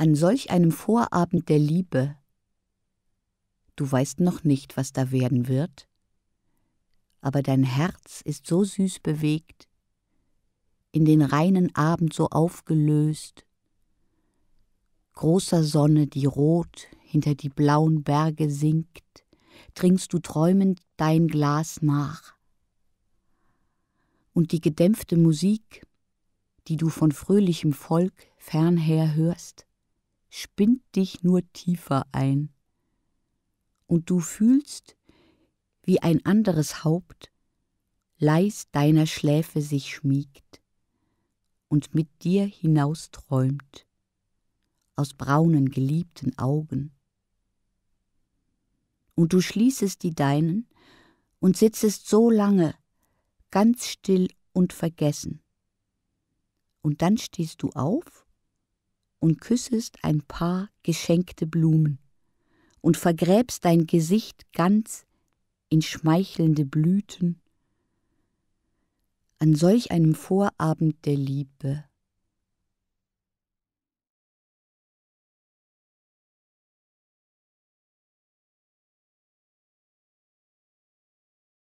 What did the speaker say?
an solch einem Vorabend der Liebe. Du weißt noch nicht, was da werden wird, aber dein Herz ist so süß bewegt, in den reinen Abend so aufgelöst, großer Sonne, die rot hinter die blauen Berge sinkt, trinkst du träumend dein Glas nach. Und die gedämpfte Musik, die du von fröhlichem Volk fernher hörst, spinnt dich nur tiefer ein. Und du fühlst, wie ein anderes Haupt leis deiner Schläfe sich schmiegt und mit dir hinausträumt aus braunen geliebten Augen. Und du schließest die deinen und sitzest so lange ganz still und vergessen. Und dann stehst du auf und küssest ein paar geschenkte Blumen und vergräbst dein Gesicht ganz in schmeichelnde Blüten. An solch einem Vorabend der Liebe